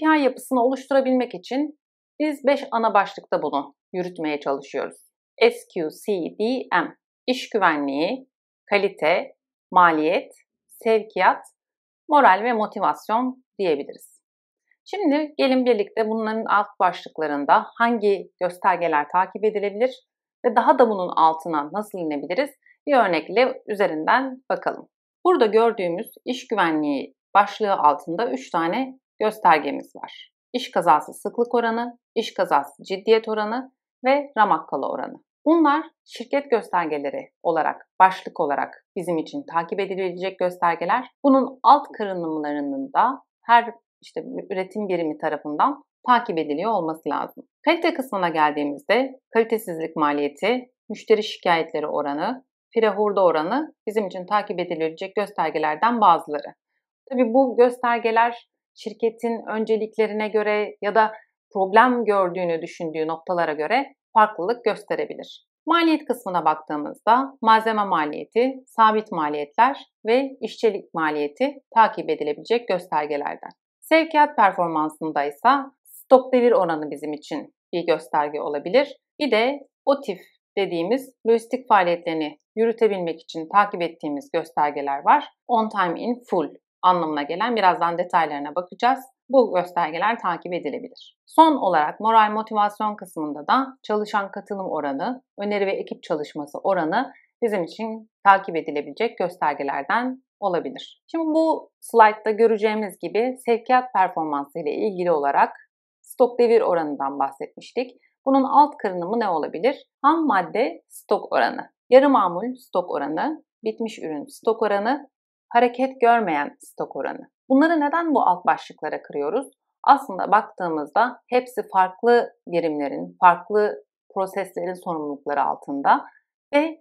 KPI yapısını oluşturabilmek için biz 5 ana başlıkta bunu yürütmeye çalışıyoruz. SQCDM, iş güvenliği, kalite, maliyet, sevkiyat, moral ve motivasyon diyebiliriz. Şimdi gelin birlikte bunların alt başlıklarında hangi göstergeler takip edilebilir ve daha da bunun altına nasıl inebiliriz bir örnekle üzerinden bakalım. Burada gördüğümüz iş güvenliği başlığı altında 3 tane göstergemiz var. İş kazası sıklık oranı, iş kazası ciddiyet oranı ve ramakkala oranı. Bunlar şirket göstergeleri olarak, başlık olarak bizim için takip edilebilecek göstergeler. Bunun alt kırılımlarının da her işte üretim birimi tarafından takip ediliyor olması lazım. Kalite kısmına geldiğimizde kalitesizlik maliyeti, müşteri şikayetleri oranı, fire hurda oranı bizim için takip edilebilecek göstergelerden bazıları. Tabii bu göstergeler şirketin önceliklerine göre ya da problem gördüğünü düşündüğü noktalara göre farklılık gösterebilir. Maliyet kısmına baktığımızda malzeme maliyeti, sabit maliyetler ve işçilik maliyeti takip edilebilecek göstergelerden. Sevkiyat performansında ise stok devir oranı bizim için bir gösterge olabilir. Bir de OTIF dediğimiz lojistik faaliyetlerini yürütebilmek için takip ettiğimiz göstergeler var. On time in full anlamına gelen birazdan detaylarına bakacağız. Bu göstergeler takip edilebilir. Son olarak moral motivasyon kısmında da çalışan katılım oranı, öneri ve ekip çalışması oranı bizim için takip edilebilecek göstergelerden olabilir. Şimdi bu slaytta göreceğimiz gibi sevkiyat performansı ile ilgili olarak stok devir oranından bahsetmiştik. Bunun alt kırınımı ne olabilir? Ham madde stok oranı, yarı mamul stok oranı, bitmiş ürün stok oranı hareket görmeyen stok oranı. Bunları neden bu alt başlıklara kırıyoruz? Aslında baktığımızda hepsi farklı birimlerin, farklı proseslerin sorumlulukları altında ve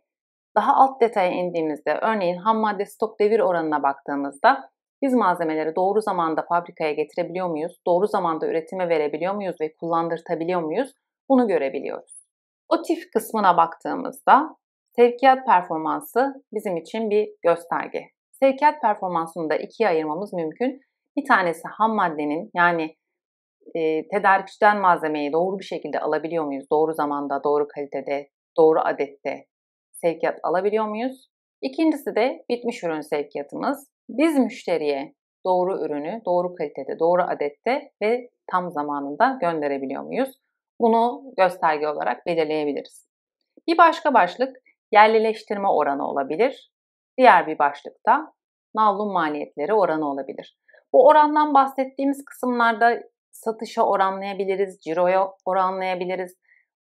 daha alt detaya indiğimizde örneğin ham madde stok devir oranına baktığımızda biz malzemeleri doğru zamanda fabrikaya getirebiliyor muyuz? Doğru zamanda üretime verebiliyor muyuz ve kullandırtabiliyor muyuz? Bunu görebiliyoruz. O TIF kısmına baktığımızda sevkiyat performansı bizim için bir gösterge. Sevkiyat performansını da ikiye ayırmamız mümkün. Bir tanesi ham maddenin yani e, tedarikçiden malzemeyi doğru bir şekilde alabiliyor muyuz? Doğru zamanda, doğru kalitede, doğru adette sevkiyat alabiliyor muyuz? İkincisi de bitmiş ürün sevkiyatımız. Biz müşteriye doğru ürünü, doğru kalitede, doğru adette ve tam zamanında gönderebiliyor muyuz? Bunu gösterge olarak belirleyebiliriz. Bir başka başlık yerlileştirme oranı olabilir. Diğer bir başlıkta navlun maliyetleri oranı olabilir. Bu orandan bahsettiğimiz kısımlarda satışa oranlayabiliriz, ciroya oranlayabiliriz.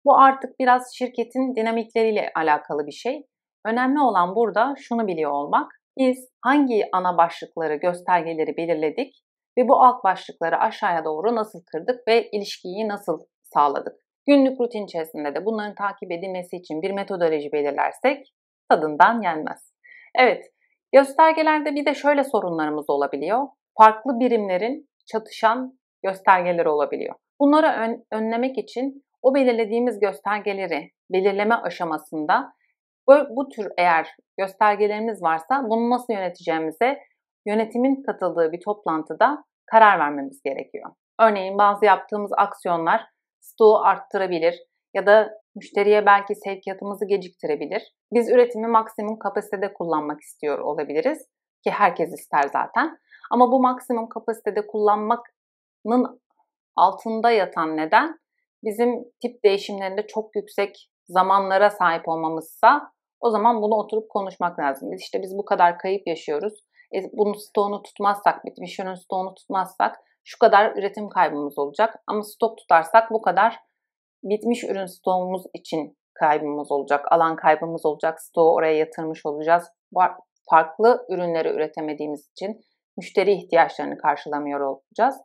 Bu artık biraz şirketin dinamikleriyle alakalı bir şey. Önemli olan burada şunu biliyor olmak. Biz hangi ana başlıkları, göstergeleri belirledik ve bu alt başlıkları aşağıya doğru nasıl kırdık ve ilişkiyi nasıl sağladık? Günlük rutin içerisinde de bunların takip edilmesi için bir metodoloji belirlersek tadından yenmez. Evet, göstergelerde bir de şöyle sorunlarımız olabiliyor. Farklı birimlerin çatışan göstergeleri olabiliyor. Bunları ön, önlemek için o belirlediğimiz göstergeleri belirleme aşamasında bu, bu tür eğer göstergelerimiz varsa bunu nasıl yöneteceğimize yönetimin katıldığı bir toplantıda karar vermemiz gerekiyor. Örneğin bazı yaptığımız aksiyonlar stoğu arttırabilir ya da müşteriye belki sevkiyatımızı geciktirebilir. Biz üretimi maksimum kapasitede kullanmak istiyor olabiliriz ki herkes ister zaten. Ama bu maksimum kapasitede kullanmanın altında yatan neden bizim tip değişimlerinde çok yüksek zamanlara sahip olmamızsa o zaman bunu oturup konuşmak lazım. Biz işte biz bu kadar kayıp yaşıyoruz. E, bunun stoğunu tutmazsak, bitmiş ürün stoğunu tutmazsak şu kadar üretim kaybımız olacak. Ama stok tutarsak bu kadar bitmiş ürün stoğumuz için kaybımız olacak. Alan kaybımız olacak. Stoğu oraya yatırmış olacağız. Farklı ürünleri üretemediğimiz için müşteri ihtiyaçlarını karşılamıyor olacağız.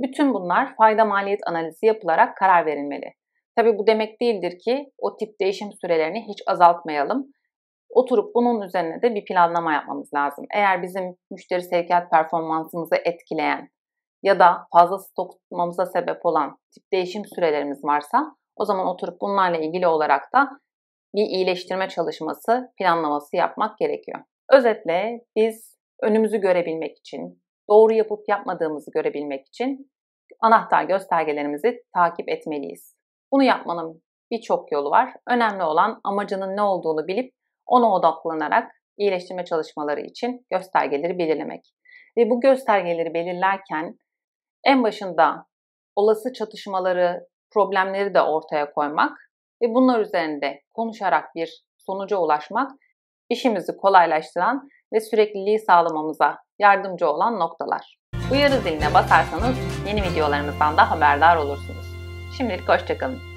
Bütün bunlar fayda maliyet analizi yapılarak karar verilmeli. Tabi bu demek değildir ki o tip değişim sürelerini hiç azaltmayalım. Oturup bunun üzerine de bir planlama yapmamız lazım. Eğer bizim müşteri sevkiyat performansımızı etkileyen ya da fazla stok tutmamıza sebep olan tip değişim sürelerimiz varsa o zaman oturup bunlarla ilgili olarak da bir iyileştirme çalışması, planlaması yapmak gerekiyor. Özetle biz önümüzü görebilmek için, doğru yapıp yapmadığımızı görebilmek için anahtar göstergelerimizi takip etmeliyiz. Bunu yapmanın birçok yolu var. Önemli olan amacının ne olduğunu bilip ona odaklanarak iyileştirme çalışmaları için göstergeleri belirlemek. Ve bu göstergeleri belirlerken en başında olası çatışmaları, problemleri de ortaya koymak ve bunlar üzerinde konuşarak bir sonuca ulaşmak işimizi kolaylaştıran ve sürekliliği sağlamamıza yardımcı olan noktalar. Uyarı ziline basarsanız yeni videolarımızdan da haberdar olursunuz. Şimdilik hoşçakalın.